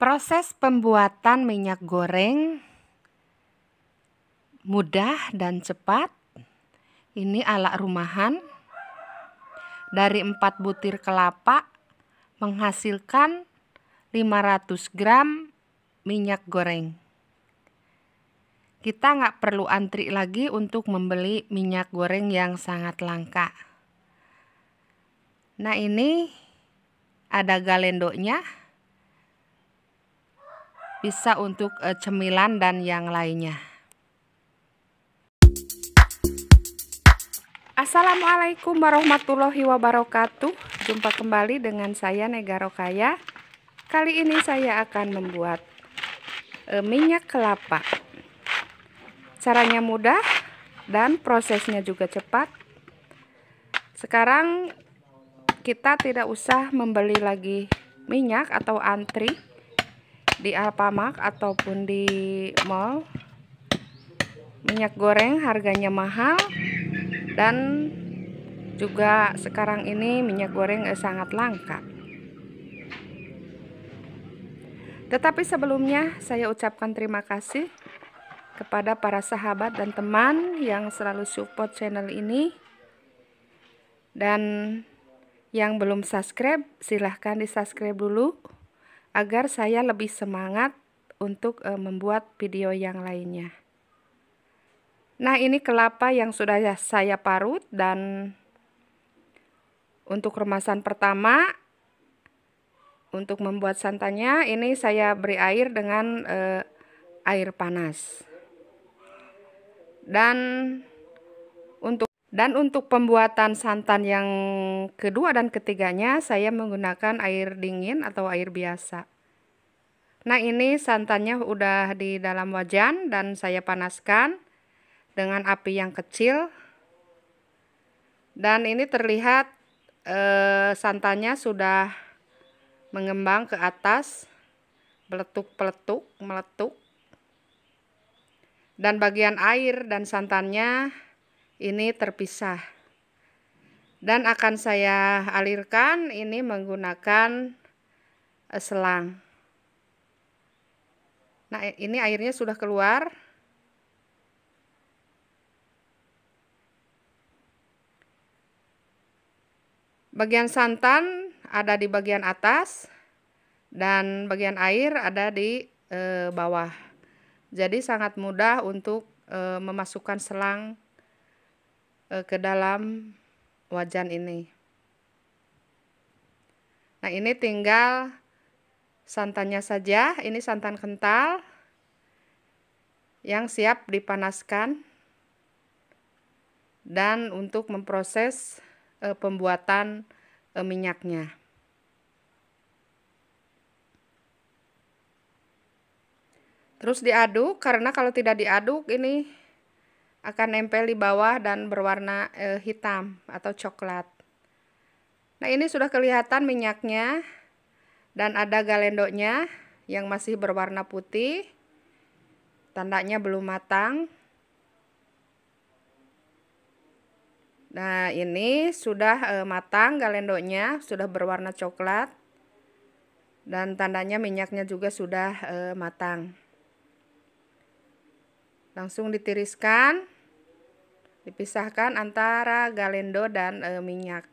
Proses pembuatan minyak goreng mudah dan cepat. Ini alat rumahan. Dari 4 butir kelapa menghasilkan 500 gram minyak goreng. Kita nggak perlu antri lagi untuk membeli minyak goreng yang sangat langka. Nah ini ada galendonya bisa untuk uh, cemilan dan yang lainnya. Assalamualaikum warahmatullahi wabarakatuh. Jumpa kembali dengan saya Negaro Kaya. Kali ini saya akan membuat uh, minyak kelapa. Caranya mudah dan prosesnya juga cepat. Sekarang kita tidak usah membeli lagi minyak atau antri di Alfamart ataupun di mall minyak goreng harganya mahal dan juga sekarang ini minyak goreng sangat langka tetapi sebelumnya saya ucapkan terima kasih kepada para sahabat dan teman yang selalu support channel ini dan yang belum subscribe silahkan di subscribe dulu agar saya lebih semangat untuk e, membuat video yang lainnya. Nah, ini kelapa yang sudah ya, saya parut dan untuk remasan pertama untuk membuat santannya ini saya beri air dengan e, air panas. Dan dan untuk pembuatan santan yang kedua dan ketiganya saya menggunakan air dingin atau air biasa. Nah ini santannya udah di dalam wajan dan saya panaskan dengan api yang kecil. Dan ini terlihat eh, santannya sudah mengembang ke atas, meletup-peletup, meletuk. Dan bagian air dan santannya ini terpisah dan akan saya alirkan ini menggunakan e, selang nah ini airnya sudah keluar bagian santan ada di bagian atas dan bagian air ada di e, bawah jadi sangat mudah untuk e, memasukkan selang Eh, ke dalam wajan ini. Nah, ini tinggal santannya saja. Ini santan kental yang siap dipanaskan dan untuk memproses e, pembuatan e, minyaknya. Terus diaduk karena kalau tidak diaduk ini akan nempel di bawah dan berwarna eh, hitam atau coklat. Nah, ini sudah kelihatan minyaknya dan ada galendoknya yang masih berwarna putih. Tandanya belum matang. Nah, ini sudah eh, matang galendoknya, sudah berwarna coklat. Dan tandanya minyaknya juga sudah eh, matang langsung ditiriskan dipisahkan antara galendo dan e, minyak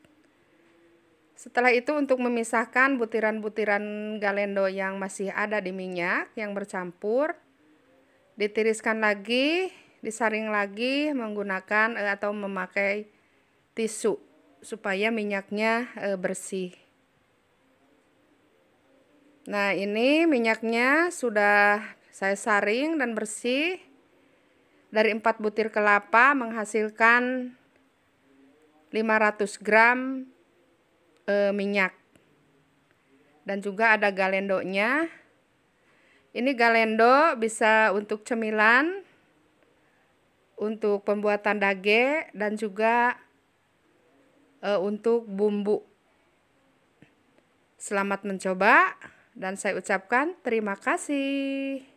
setelah itu untuk memisahkan butiran-butiran galendo yang masih ada di minyak yang bercampur ditiriskan lagi disaring lagi menggunakan e, atau memakai tisu supaya minyaknya e, bersih Nah, ini minyaknya sudah saya saring dan bersih dari 4 butir kelapa menghasilkan 500 gram e, minyak dan juga ada galendonya ini galendo bisa untuk cemilan untuk pembuatan dage dan juga e, untuk bumbu selamat mencoba dan saya ucapkan terima kasih